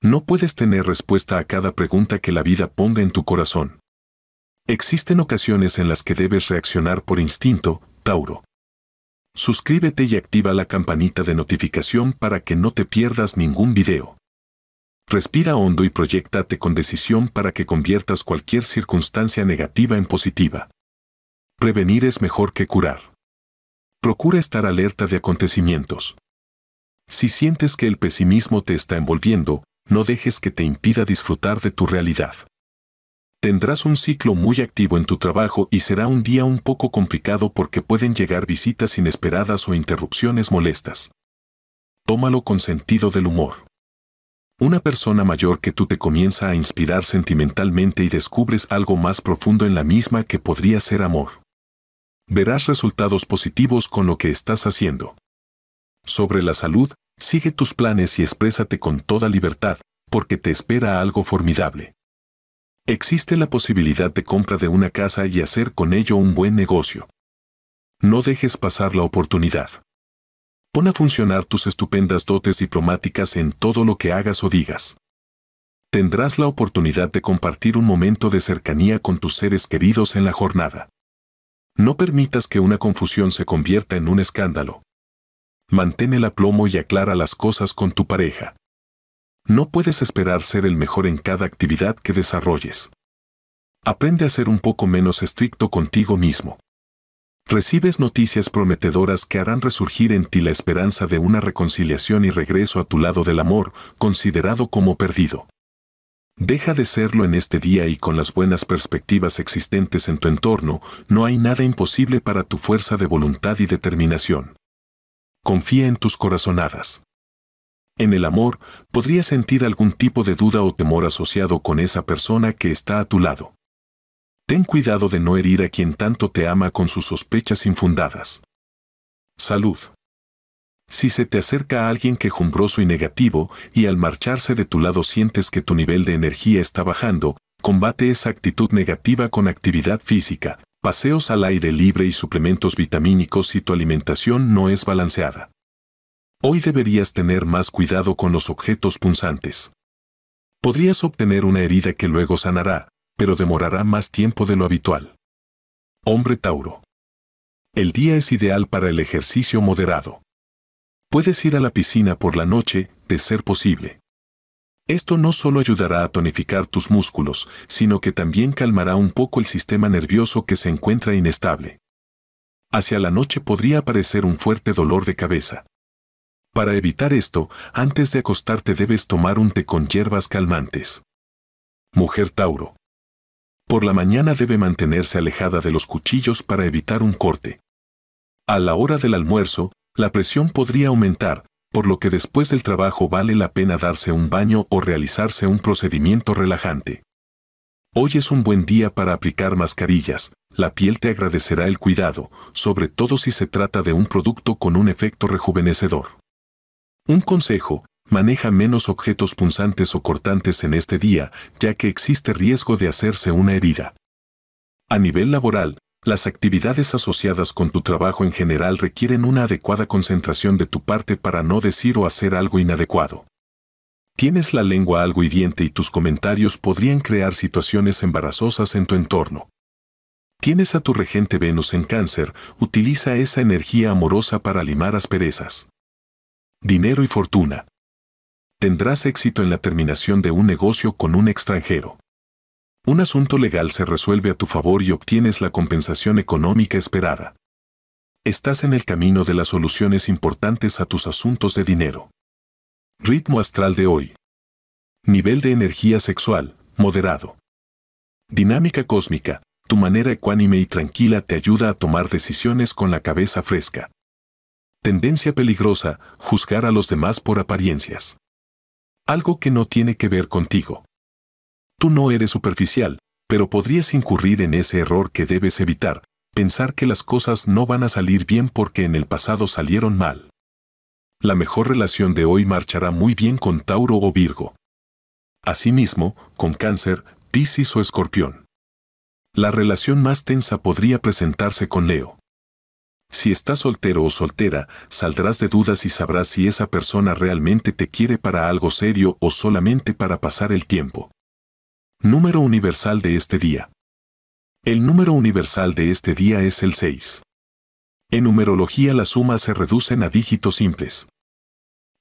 No puedes tener respuesta a cada pregunta que la vida ponga en tu corazón. Existen ocasiones en las que debes reaccionar por instinto, Tauro. Suscríbete y activa la campanita de notificación para que no te pierdas ningún video. Respira hondo y proyectate con decisión para que conviertas cualquier circunstancia negativa en positiva. Prevenir es mejor que curar. Procura estar alerta de acontecimientos. Si sientes que el pesimismo te está envolviendo, no dejes que te impida disfrutar de tu realidad. Tendrás un ciclo muy activo en tu trabajo y será un día un poco complicado porque pueden llegar visitas inesperadas o interrupciones molestas. Tómalo con sentido del humor. Una persona mayor que tú te comienza a inspirar sentimentalmente y descubres algo más profundo en la misma que podría ser amor. Verás resultados positivos con lo que estás haciendo. Sobre la salud, Sigue tus planes y exprésate con toda libertad, porque te espera algo formidable. Existe la posibilidad de compra de una casa y hacer con ello un buen negocio. No dejes pasar la oportunidad. Pon a funcionar tus estupendas dotes diplomáticas en todo lo que hagas o digas. Tendrás la oportunidad de compartir un momento de cercanía con tus seres queridos en la jornada. No permitas que una confusión se convierta en un escándalo, mantén el aplomo y aclara las cosas con tu pareja. No puedes esperar ser el mejor en cada actividad que desarrolles. Aprende a ser un poco menos estricto contigo mismo. Recibes noticias prometedoras que harán resurgir en ti la esperanza de una reconciliación y regreso a tu lado del amor, considerado como perdido. Deja de serlo en este día y con las buenas perspectivas existentes en tu entorno, no hay nada imposible para tu fuerza de voluntad y determinación confía en tus corazonadas. En el amor, podrías sentir algún tipo de duda o temor asociado con esa persona que está a tu lado. Ten cuidado de no herir a quien tanto te ama con sus sospechas infundadas. Salud. Si se te acerca alguien quejumbroso y negativo, y al marcharse de tu lado sientes que tu nivel de energía está bajando, combate esa actitud negativa con actividad física, paseos al aire libre y suplementos vitamínicos si tu alimentación no es balanceada. Hoy deberías tener más cuidado con los objetos punzantes. Podrías obtener una herida que luego sanará, pero demorará más tiempo de lo habitual. Hombre Tauro. El día es ideal para el ejercicio moderado. Puedes ir a la piscina por la noche, de ser posible. Esto no solo ayudará a tonificar tus músculos, sino que también calmará un poco el sistema nervioso que se encuentra inestable. Hacia la noche podría aparecer un fuerte dolor de cabeza. Para evitar esto, antes de acostarte debes tomar un té con hierbas calmantes. Mujer Tauro. Por la mañana debe mantenerse alejada de los cuchillos para evitar un corte. A la hora del almuerzo, la presión podría aumentar, por lo que después del trabajo vale la pena darse un baño o realizarse un procedimiento relajante. Hoy es un buen día para aplicar mascarillas, la piel te agradecerá el cuidado, sobre todo si se trata de un producto con un efecto rejuvenecedor. Un consejo, maneja menos objetos punzantes o cortantes en este día, ya que existe riesgo de hacerse una herida. A nivel laboral, las actividades asociadas con tu trabajo en general requieren una adecuada concentración de tu parte para no decir o hacer algo inadecuado. Tienes la lengua algo hiriente y tus comentarios podrían crear situaciones embarazosas en tu entorno. Tienes a tu regente Venus en cáncer, utiliza esa energía amorosa para limar asperezas. Dinero y fortuna. Tendrás éxito en la terminación de un negocio con un extranjero un asunto legal se resuelve a tu favor y obtienes la compensación económica esperada. Estás en el camino de las soluciones importantes a tus asuntos de dinero. Ritmo astral de hoy. Nivel de energía sexual, moderado. Dinámica cósmica, tu manera ecuánime y tranquila te ayuda a tomar decisiones con la cabeza fresca. Tendencia peligrosa, juzgar a los demás por apariencias. Algo que no tiene que ver contigo. Tú no eres superficial, pero podrías incurrir en ese error que debes evitar, pensar que las cosas no van a salir bien porque en el pasado salieron mal. La mejor relación de hoy marchará muy bien con Tauro o Virgo. Asimismo, con Cáncer, Piscis o Escorpión. La relación más tensa podría presentarse con Leo. Si estás soltero o soltera, saldrás de dudas y sabrás si esa persona realmente te quiere para algo serio o solamente para pasar el tiempo. Número universal de este día. El número universal de este día es el 6. En numerología las sumas se reducen a dígitos simples.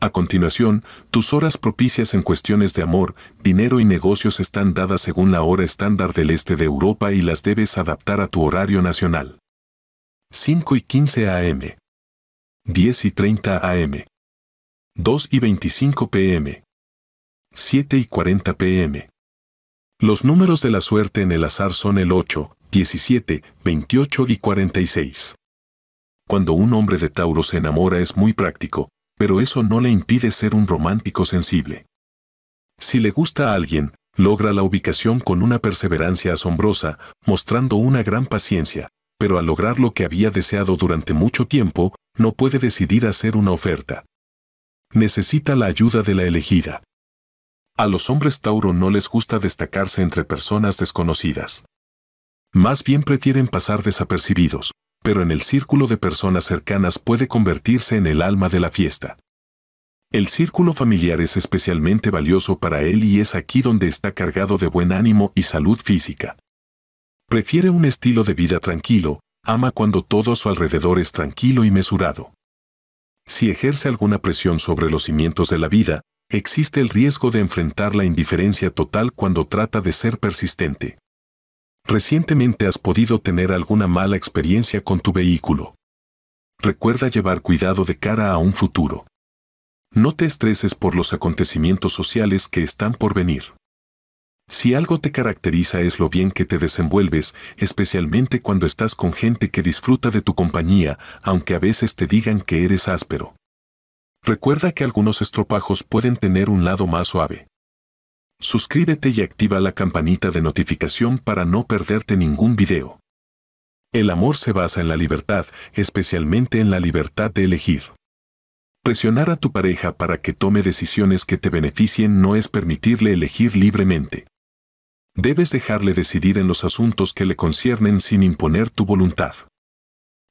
A continuación, tus horas propicias en cuestiones de amor, dinero y negocios están dadas según la hora estándar del este de Europa y las debes adaptar a tu horario nacional. 5 y 15 AM. 10 y 30 AM. 2 y 25 PM. 7 y 40 PM. Los números de la suerte en el azar son el 8, 17, 28 y 46. Cuando un hombre de Tauro se enamora es muy práctico, pero eso no le impide ser un romántico sensible. Si le gusta a alguien, logra la ubicación con una perseverancia asombrosa, mostrando una gran paciencia, pero al lograr lo que había deseado durante mucho tiempo, no puede decidir hacer una oferta. Necesita la ayuda de la elegida. A los hombres Tauro no les gusta destacarse entre personas desconocidas. Más bien prefieren pasar desapercibidos, pero en el círculo de personas cercanas puede convertirse en el alma de la fiesta. El círculo familiar es especialmente valioso para él y es aquí donde está cargado de buen ánimo y salud física. Prefiere un estilo de vida tranquilo, ama cuando todo a su alrededor es tranquilo y mesurado. Si ejerce alguna presión sobre los cimientos de la vida, existe el riesgo de enfrentar la indiferencia total cuando trata de ser persistente. Recientemente has podido tener alguna mala experiencia con tu vehículo. Recuerda llevar cuidado de cara a un futuro. No te estreses por los acontecimientos sociales que están por venir. Si algo te caracteriza es lo bien que te desenvuelves, especialmente cuando estás con gente que disfruta de tu compañía, aunque a veces te digan que eres áspero. Recuerda que algunos estropajos pueden tener un lado más suave. Suscríbete y activa la campanita de notificación para no perderte ningún video. El amor se basa en la libertad, especialmente en la libertad de elegir. Presionar a tu pareja para que tome decisiones que te beneficien no es permitirle elegir libremente. Debes dejarle decidir en los asuntos que le conciernen sin imponer tu voluntad.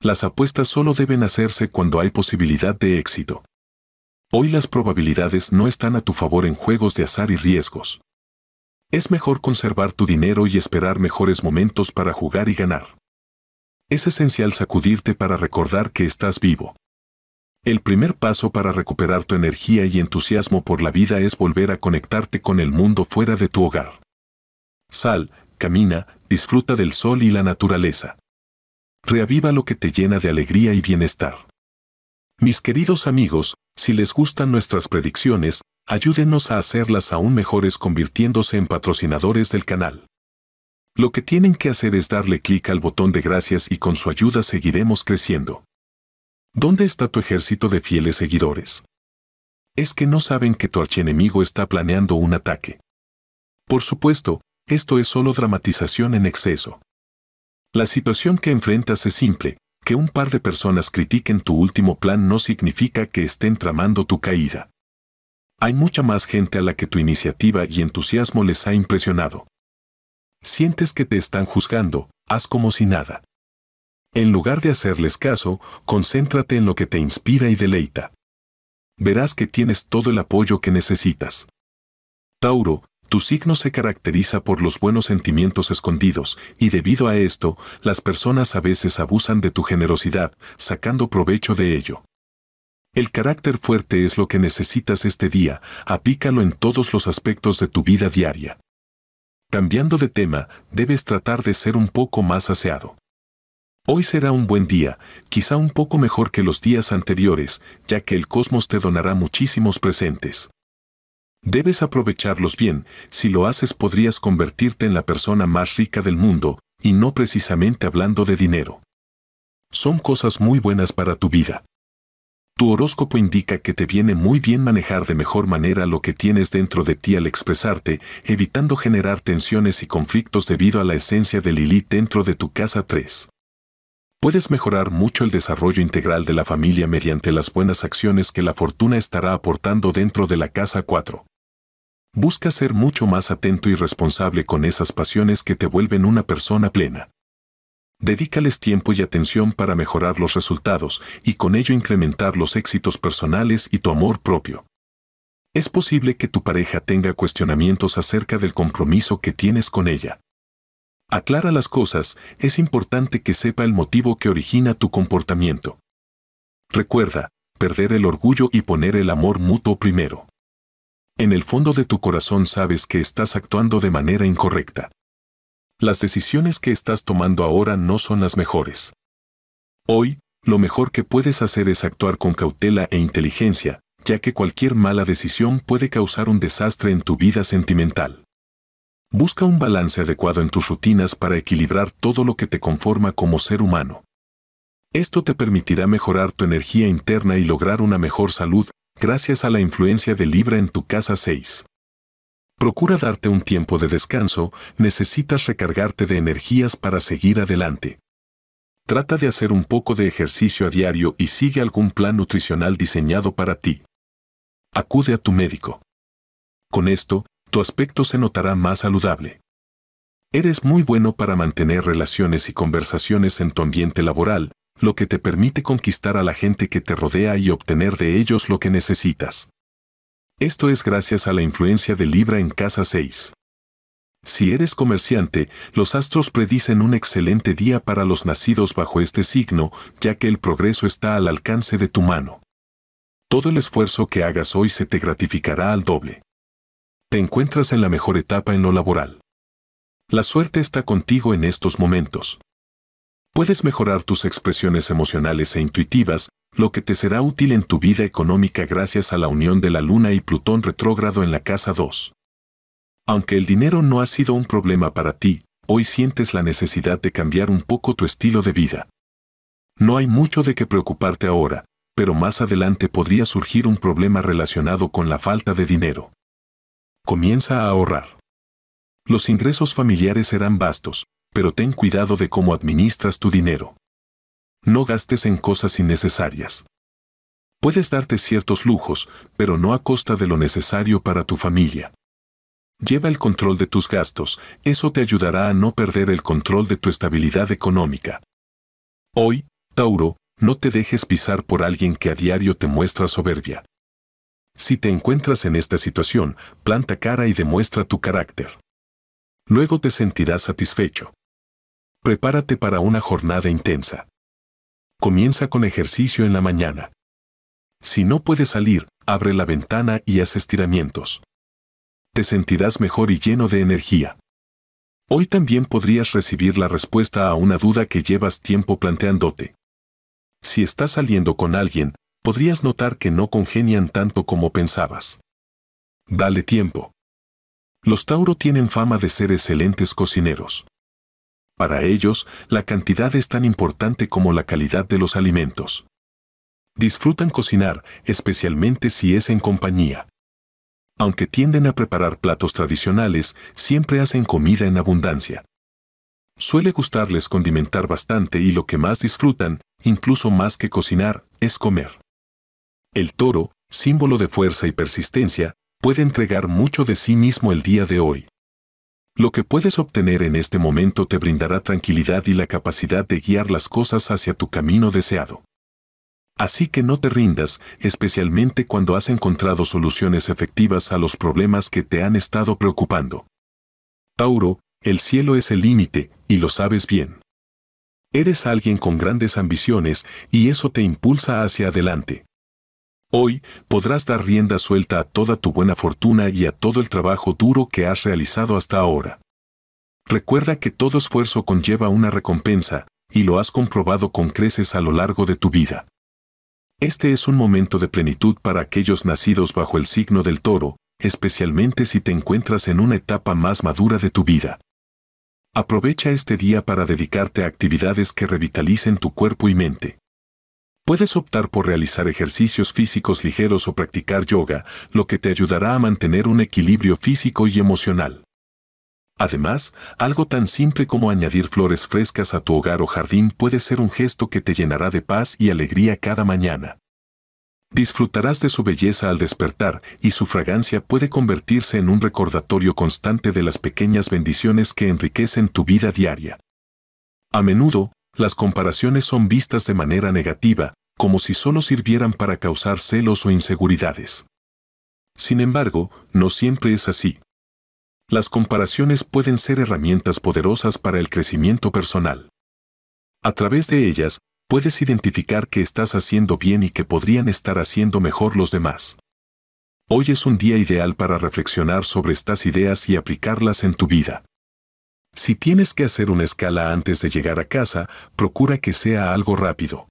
Las apuestas solo deben hacerse cuando hay posibilidad de éxito. Hoy las probabilidades no están a tu favor en juegos de azar y riesgos. Es mejor conservar tu dinero y esperar mejores momentos para jugar y ganar. Es esencial sacudirte para recordar que estás vivo. El primer paso para recuperar tu energía y entusiasmo por la vida es volver a conectarte con el mundo fuera de tu hogar. Sal, camina, disfruta del sol y la naturaleza. Reaviva lo que te llena de alegría y bienestar. Mis queridos amigos, si les gustan nuestras predicciones, ayúdenos a hacerlas aún mejores convirtiéndose en patrocinadores del canal. Lo que tienen que hacer es darle clic al botón de gracias y con su ayuda seguiremos creciendo. ¿Dónde está tu ejército de fieles seguidores? Es que no saben que tu archienemigo está planeando un ataque. Por supuesto, esto es solo dramatización en exceso. La situación que enfrentas es simple, que un par de personas critiquen tu último plan no significa que estén tramando tu caída. Hay mucha más gente a la que tu iniciativa y entusiasmo les ha impresionado. Sientes que te están juzgando, haz como si nada. En lugar de hacerles caso, concéntrate en lo que te inspira y deleita. Verás que tienes todo el apoyo que necesitas. Tauro, tu signo se caracteriza por los buenos sentimientos escondidos y debido a esto, las personas a veces abusan de tu generosidad, sacando provecho de ello. El carácter fuerte es lo que necesitas este día, aplícalo en todos los aspectos de tu vida diaria. Cambiando de tema, debes tratar de ser un poco más aseado. Hoy será un buen día, quizá un poco mejor que los días anteriores, ya que el cosmos te donará muchísimos presentes. Debes aprovecharlos bien, si lo haces podrías convertirte en la persona más rica del mundo, y no precisamente hablando de dinero. Son cosas muy buenas para tu vida. Tu horóscopo indica que te viene muy bien manejar de mejor manera lo que tienes dentro de ti al expresarte, evitando generar tensiones y conflictos debido a la esencia de Lilith dentro de tu casa 3. Puedes mejorar mucho el desarrollo integral de la familia mediante las buenas acciones que la fortuna estará aportando dentro de la casa 4. Busca ser mucho más atento y responsable con esas pasiones que te vuelven una persona plena. Dedícales tiempo y atención para mejorar los resultados y con ello incrementar los éxitos personales y tu amor propio. Es posible que tu pareja tenga cuestionamientos acerca del compromiso que tienes con ella. Aclara las cosas, es importante que sepa el motivo que origina tu comportamiento. Recuerda, perder el orgullo y poner el amor mutuo primero en el fondo de tu corazón sabes que estás actuando de manera incorrecta. Las decisiones que estás tomando ahora no son las mejores. Hoy, lo mejor que puedes hacer es actuar con cautela e inteligencia, ya que cualquier mala decisión puede causar un desastre en tu vida sentimental. Busca un balance adecuado en tus rutinas para equilibrar todo lo que te conforma como ser humano. Esto te permitirá mejorar tu energía interna y lograr una mejor salud gracias a la influencia de Libra en tu casa 6. Procura darte un tiempo de descanso, necesitas recargarte de energías para seguir adelante. Trata de hacer un poco de ejercicio a diario y sigue algún plan nutricional diseñado para ti. Acude a tu médico. Con esto, tu aspecto se notará más saludable. Eres muy bueno para mantener relaciones y conversaciones en tu ambiente laboral, lo que te permite conquistar a la gente que te rodea y obtener de ellos lo que necesitas. Esto es gracias a la influencia de Libra en Casa 6. Si eres comerciante, los astros predicen un excelente día para los nacidos bajo este signo, ya que el progreso está al alcance de tu mano. Todo el esfuerzo que hagas hoy se te gratificará al doble. Te encuentras en la mejor etapa en lo laboral. La suerte está contigo en estos momentos puedes mejorar tus expresiones emocionales e intuitivas, lo que te será útil en tu vida económica gracias a la unión de la Luna y Plutón retrógrado en la casa 2. Aunque el dinero no ha sido un problema para ti, hoy sientes la necesidad de cambiar un poco tu estilo de vida. No hay mucho de qué preocuparte ahora, pero más adelante podría surgir un problema relacionado con la falta de dinero. Comienza a ahorrar. Los ingresos familiares serán vastos, pero ten cuidado de cómo administras tu dinero. No gastes en cosas innecesarias. Puedes darte ciertos lujos, pero no a costa de lo necesario para tu familia. Lleva el control de tus gastos, eso te ayudará a no perder el control de tu estabilidad económica. Hoy, Tauro, no te dejes pisar por alguien que a diario te muestra soberbia. Si te encuentras en esta situación, planta cara y demuestra tu carácter. Luego te sentirás satisfecho. Prepárate para una jornada intensa. Comienza con ejercicio en la mañana. Si no puedes salir, abre la ventana y haz estiramientos. Te sentirás mejor y lleno de energía. Hoy también podrías recibir la respuesta a una duda que llevas tiempo planteándote. Si estás saliendo con alguien, podrías notar que no congenian tanto como pensabas. Dale tiempo. Los Tauro tienen fama de ser excelentes cocineros. Para ellos, la cantidad es tan importante como la calidad de los alimentos. Disfrutan cocinar, especialmente si es en compañía. Aunque tienden a preparar platos tradicionales, siempre hacen comida en abundancia. Suele gustarles condimentar bastante y lo que más disfrutan, incluso más que cocinar, es comer. El toro, símbolo de fuerza y persistencia, puede entregar mucho de sí mismo el día de hoy. Lo que puedes obtener en este momento te brindará tranquilidad y la capacidad de guiar las cosas hacia tu camino deseado. Así que no te rindas, especialmente cuando has encontrado soluciones efectivas a los problemas que te han estado preocupando. Tauro, el cielo es el límite, y lo sabes bien. Eres alguien con grandes ambiciones, y eso te impulsa hacia adelante. Hoy podrás dar rienda suelta a toda tu buena fortuna y a todo el trabajo duro que has realizado hasta ahora. Recuerda que todo esfuerzo conlleva una recompensa, y lo has comprobado con creces a lo largo de tu vida. Este es un momento de plenitud para aquellos nacidos bajo el signo del toro, especialmente si te encuentras en una etapa más madura de tu vida. Aprovecha este día para dedicarte a actividades que revitalicen tu cuerpo y mente. Puedes optar por realizar ejercicios físicos ligeros o practicar yoga, lo que te ayudará a mantener un equilibrio físico y emocional. Además, algo tan simple como añadir flores frescas a tu hogar o jardín puede ser un gesto que te llenará de paz y alegría cada mañana. Disfrutarás de su belleza al despertar y su fragancia puede convertirse en un recordatorio constante de las pequeñas bendiciones que enriquecen tu vida diaria. A menudo, las comparaciones son vistas de manera negativa, como si solo sirvieran para causar celos o inseguridades. Sin embargo, no siempre es así. Las comparaciones pueden ser herramientas poderosas para el crecimiento personal. A través de ellas, puedes identificar qué estás haciendo bien y que podrían estar haciendo mejor los demás. Hoy es un día ideal para reflexionar sobre estas ideas y aplicarlas en tu vida. Si tienes que hacer una escala antes de llegar a casa, procura que sea algo rápido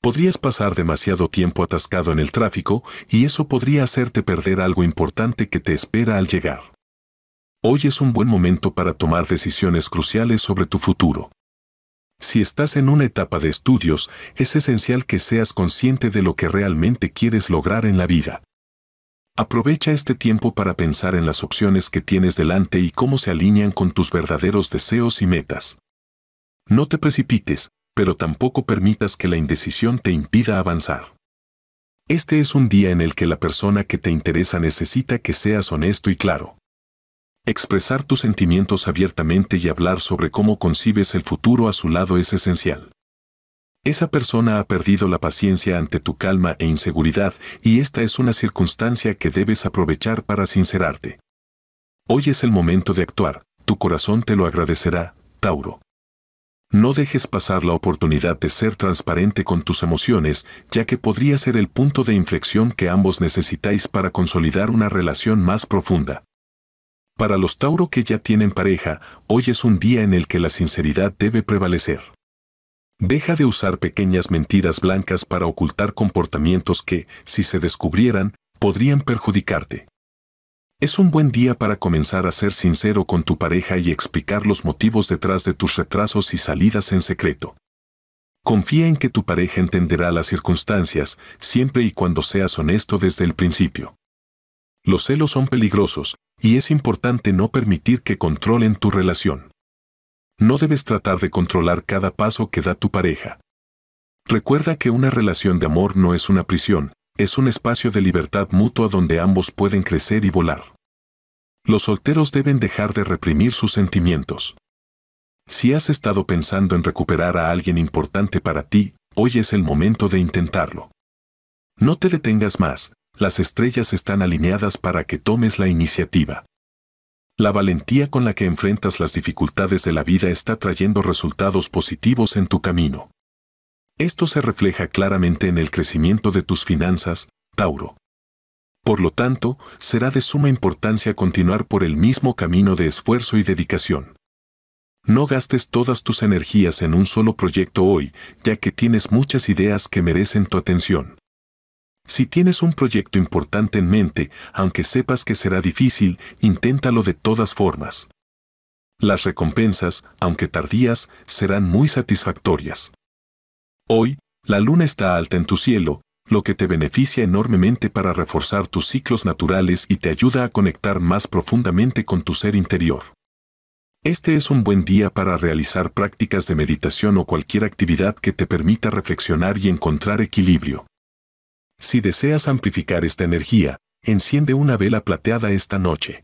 podrías pasar demasiado tiempo atascado en el tráfico y eso podría hacerte perder algo importante que te espera al llegar. Hoy es un buen momento para tomar decisiones cruciales sobre tu futuro. Si estás en una etapa de estudios, es esencial que seas consciente de lo que realmente quieres lograr en la vida. Aprovecha este tiempo para pensar en las opciones que tienes delante y cómo se alinean con tus verdaderos deseos y metas. No te precipites, pero tampoco permitas que la indecisión te impida avanzar. Este es un día en el que la persona que te interesa necesita que seas honesto y claro. Expresar tus sentimientos abiertamente y hablar sobre cómo concibes el futuro a su lado es esencial. Esa persona ha perdido la paciencia ante tu calma e inseguridad y esta es una circunstancia que debes aprovechar para sincerarte. Hoy es el momento de actuar, tu corazón te lo agradecerá, Tauro. No dejes pasar la oportunidad de ser transparente con tus emociones, ya que podría ser el punto de inflexión que ambos necesitáis para consolidar una relación más profunda. Para los Tauro que ya tienen pareja, hoy es un día en el que la sinceridad debe prevalecer. Deja de usar pequeñas mentiras blancas para ocultar comportamientos que, si se descubrieran, podrían perjudicarte. Es un buen día para comenzar a ser sincero con tu pareja y explicar los motivos detrás de tus retrasos y salidas en secreto. Confía en que tu pareja entenderá las circunstancias siempre y cuando seas honesto desde el principio. Los celos son peligrosos, y es importante no permitir que controlen tu relación. No debes tratar de controlar cada paso que da tu pareja. Recuerda que una relación de amor no es una prisión, es un espacio de libertad mutua donde ambos pueden crecer y volar. Los solteros deben dejar de reprimir sus sentimientos. Si has estado pensando en recuperar a alguien importante para ti, hoy es el momento de intentarlo. No te detengas más, las estrellas están alineadas para que tomes la iniciativa. La valentía con la que enfrentas las dificultades de la vida está trayendo resultados positivos en tu camino. Esto se refleja claramente en el crecimiento de tus finanzas, Tauro. Por lo tanto, será de suma importancia continuar por el mismo camino de esfuerzo y dedicación. No gastes todas tus energías en un solo proyecto hoy, ya que tienes muchas ideas que merecen tu atención. Si tienes un proyecto importante en mente, aunque sepas que será difícil, inténtalo de todas formas. Las recompensas, aunque tardías, serán muy satisfactorias. Hoy, la luna está alta en tu cielo, lo que te beneficia enormemente para reforzar tus ciclos naturales y te ayuda a conectar más profundamente con tu ser interior. Este es un buen día para realizar prácticas de meditación o cualquier actividad que te permita reflexionar y encontrar equilibrio. Si deseas amplificar esta energía, enciende una vela plateada esta noche.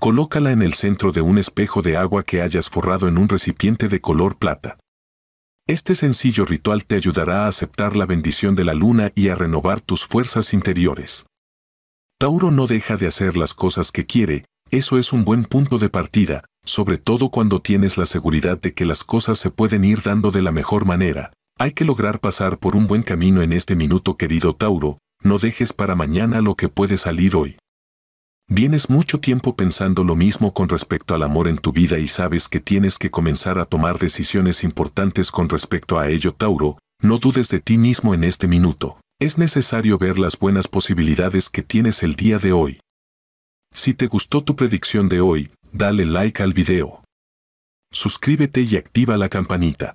Colócala en el centro de un espejo de agua que hayas forrado en un recipiente de color plata. Este sencillo ritual te ayudará a aceptar la bendición de la luna y a renovar tus fuerzas interiores. Tauro no deja de hacer las cosas que quiere, eso es un buen punto de partida, sobre todo cuando tienes la seguridad de que las cosas se pueden ir dando de la mejor manera. Hay que lograr pasar por un buen camino en este minuto querido Tauro, no dejes para mañana lo que puede salir hoy. Vienes mucho tiempo pensando lo mismo con respecto al amor en tu vida y sabes que tienes que comenzar a tomar decisiones importantes con respecto a ello, Tauro, no dudes de ti mismo en este minuto. Es necesario ver las buenas posibilidades que tienes el día de hoy. Si te gustó tu predicción de hoy, dale like al video. Suscríbete y activa la campanita.